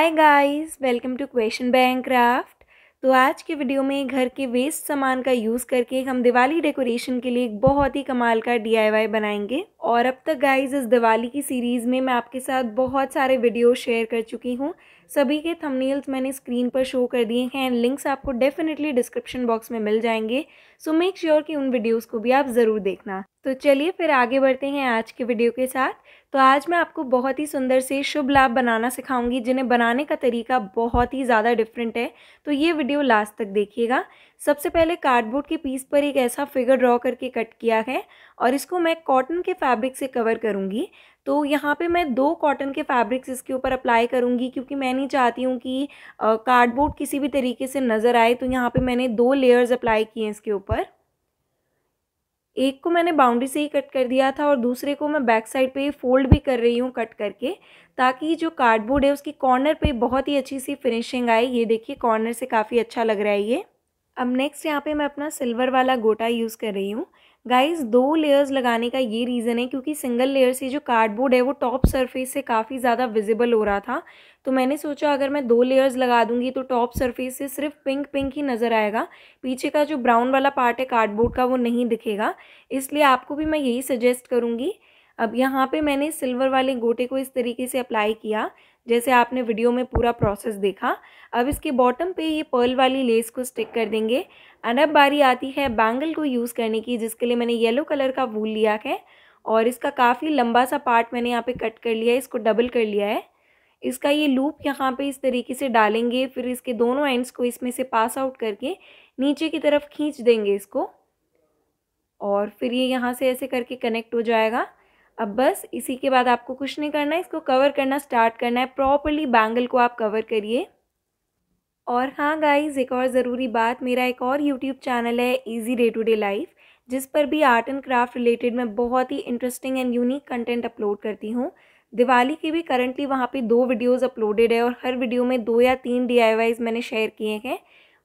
hi guys welcome to question bank craft तो आज के वीडियो में घर के वेस्ट सामान का यूज़ करके हम दिवाली डेकोरेशन के लिए एक बहुत ही कमाल का डीआईवाई बनाएंगे और अब तक गाइस इस दिवाली की सीरीज़ में मैं आपके साथ बहुत सारे वीडियो शेयर कर चुकी हूँ सभी के थंबनेल्स मैंने स्क्रीन पर शो कर दिए हैं एंड लिंक्स आपको डेफिनेटली डिस्क्रिप्शन बॉक्स में मिल जाएंगे सो मेक श्योर कि उन वीडियोज़ को भी आप ज़रूर देखना तो चलिए फिर आगे बढ़ते हैं आज के वीडियो के साथ तो आज मैं आपको बहुत ही सुंदर से शुभ लाभ बनाना सिखाऊंगी जिन्हें बनाने का तरीका बहुत ही ज़्यादा डिफरेंट है तो ये वीडियो लास्ट तक देखिएगा सबसे पहले कार्डबोर्ड के पीस पर एक ऐसा फिगर ड्रॉ करके कट किया है और इसको मैं कॉटन के फैब्रिक से कवर करूँगी तो यहाँ पे मैं दो कॉटन के फैब्रिक्स इसके ऊपर अप्लाई करूँगी क्योंकि मैं नहीं चाहती हूँ कि कार्डबोर्ड किसी भी तरीके से नज़र आए तो यहाँ पे मैंने दो लेयर्स अप्लाई किए हैं इसके ऊपर एक को मैंने बाउंड्री से ही कट कर दिया था और दूसरे को मैं बैक साइड पे फोल्ड भी कर रही हूँ कट करके ताकि जो कार्डबोर्ड है उसकी कॉर्नर पर बहुत ही अच्छी सी फिनिशिंग आए ये देखिए कॉर्नर से काफ़ी अच्छा लग रहा है ये अब नेक्स्ट यहाँ पे मैं अपना सिल्वर वाला गोटा यूज़ कर रही हूँ गाइस दो लेयर्स लगाने का ये रीज़न है क्योंकि सिंगल लेयर से जो कार्डबोर्ड है वो टॉप सरफेस से काफ़ी ज़्यादा विजिबल हो रहा था तो मैंने सोचा अगर मैं दो लेयर्स लगा दूंगी तो टॉप सरफेस से सिर्फ पिंक पिंक ही नज़र आएगा पीछे का जो ब्राउन वाला पार्ट है कार्डबोर्ड का वो नहीं दिखेगा इसलिए आपको भी मैं यही सजेस्ट करूँगी अब यहाँ पे मैंने सिल्वर वाले गोटे को इस तरीके से अप्लाई किया जैसे आपने वीडियो में पूरा प्रोसेस देखा अब इसके बॉटम पे ये पर्ल वाली लेस को स्टिक कर देंगे एंड अब बारी आती है बैंगल को यूज़ करने की जिसके लिए मैंने येलो कलर का वूल लिया है और इसका काफ़ी लंबा सा पार्ट मैंने यहाँ पे कट कर लिया है इसको डबल कर लिया है इसका ये लूप यहाँ पे इस तरीके से डालेंगे फिर इसके दोनों एंड्स को इसमें से पास आउट करके नीचे की तरफ खींच देंगे इसको और फिर ये यहाँ से ऐसे करके कनेक्ट हो जाएगा अब बस इसी के बाद आपको कुछ नहीं करना है इसको कवर करना स्टार्ट करना है प्रॉपरली बैंगल को आप कवर करिए और हाँ गाइज एक और ज़रूरी बात मेरा एक और यूट्यूब चैनल है easy day to day life जिस पर भी आर्ट एंड क्राफ्ट रिलेटेड मैं बहुत ही interesting and unique content upload करती हूँ दिवाली की भी करंटली वहाँ पे दो वीडियोस अपलोडेड है और हर वीडियो में दो या तीन डी मैंने शेयर किए हैं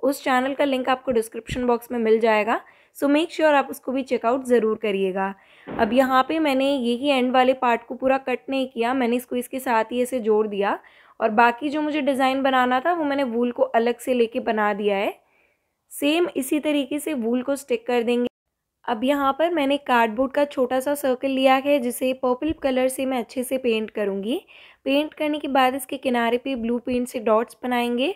उस चैनल का लिंक आपको डिस्क्रिप्शन बॉक्स में मिल जाएगा सो मेक श्योर आप उसको भी चेकआउट ज़रूर करिएगा अब यहाँ पे मैंने यही एंड वाले पार्ट को पूरा कट नहीं किया मैंने इसको इसके साथ ही ऐसे जोड़ दिया और बाकी जो मुझे डिज़ाइन बनाना था वो मैंने वूल को अलग से लेके बना दिया है सेम इसी तरीके से वूल को स्टिक कर देंगे अब यहाँ पर मैंने कार्डबोर्ड का छोटा सा सर्कल लिया है जिसे पर्पल कलर से मैं अच्छे से पेंट करूँगी पेंट करने के बाद इसके किनारे पे ब्लू पेंट से डॉट्स बनाएंगे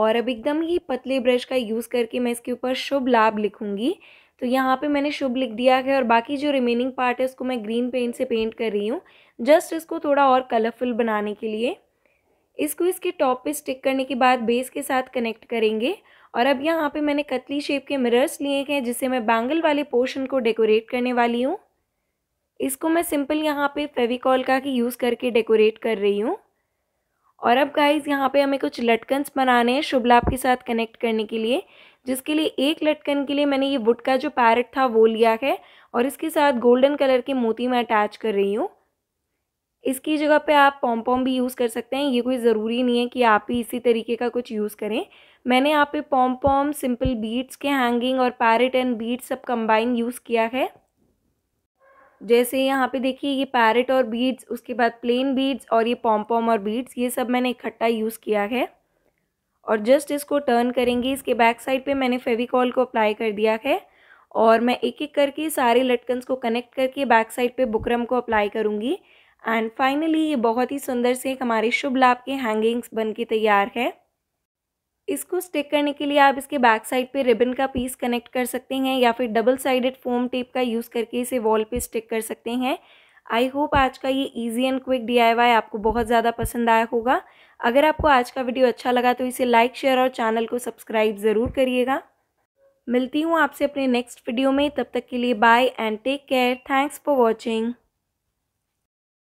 और अब एकदम ही पतले ब्रश का यूज़ करके मैं इसके ऊपर शुभ लाभ लिखूँगी तो यहाँ पे मैंने शुभ लिख दिया है और बाकी जो रिमेनिंग पार्ट है उसको मैं ग्रीन पेंट से पेंट कर रही हूँ जस्ट इसको थोड़ा और कलरफुल बनाने के लिए इसको इसके टॉप पे स्टिक करने के बाद बेस के साथ कनेक्ट करेंगे और अब यहाँ पे मैंने कतली शेप के मिरर्स लिए हैं जिससे मैं बैंगल वाले पोर्शन को डेकोरेट करने वाली हूँ इसको मैं सिंपल यहाँ पे फेविकॉल का ही यूज़ करके डेकोरेट कर रही हूँ और अब गाइज यहाँ पे हमें कुछ लटकन्स बनाने हैं शुभ लाभ के साथ कनेक्ट करने के लिए जिसके लिए एक लटकन के लिए मैंने ये वुड का जो पैरट था वो लिया है और इसके साथ गोल्डन कलर के मोती मैं अटैच कर रही हूँ इसकी जगह पे आप पॉम पॉम भी यूज़ कर सकते हैं ये कोई ज़रूरी नहीं है कि आप ही इसी तरीके का कुछ यूज़ करें मैंने यहाँ पे पॉम पॉम सिंपल बीट्स के हैंगिंग और पैरेट एंड बीट्स सब कंबाइन यूज़ किया है जैसे यहाँ पे देखिए ये पैरेट और बीड्स उसके बाद प्लेन बीड्स और ये पॉम और बीड्स ये सब मैंने इकट्ठा यूज़ किया है और जस्ट इसको टर्न करेंगे इसके बैक साइड पे मैंने फेविकॉल को अप्लाई कर दिया है और मैं एक एक करके सारे लटकन्स को कनेक्ट करके बैक साइड पे बुकरम को अप्लाई करूँगी एंड फाइनली ये बहुत ही सुंदर से हमारे शुभ लाभ के हैंगिंग्स बन के तैयार है इसको स्टिक करने के लिए आप इसके बैक साइड पे रिबन का पीस कनेक्ट कर सकते हैं या फिर डबल साइडेड फोम टेप का यूज़ करके इसे वॉल पे स्टिक कर सकते हैं आई होप आज का ये इजी एंड क्विक डीआईवाई आपको बहुत ज़्यादा पसंद आया होगा अगर आपको आज का वीडियो अच्छा लगा तो इसे लाइक शेयर और चैनल को सब्सक्राइब ज़रूर करिएगा मिलती हूँ आपसे अपने नेक्स्ट वीडियो में तब तक के लिए bye and take care thanks for watching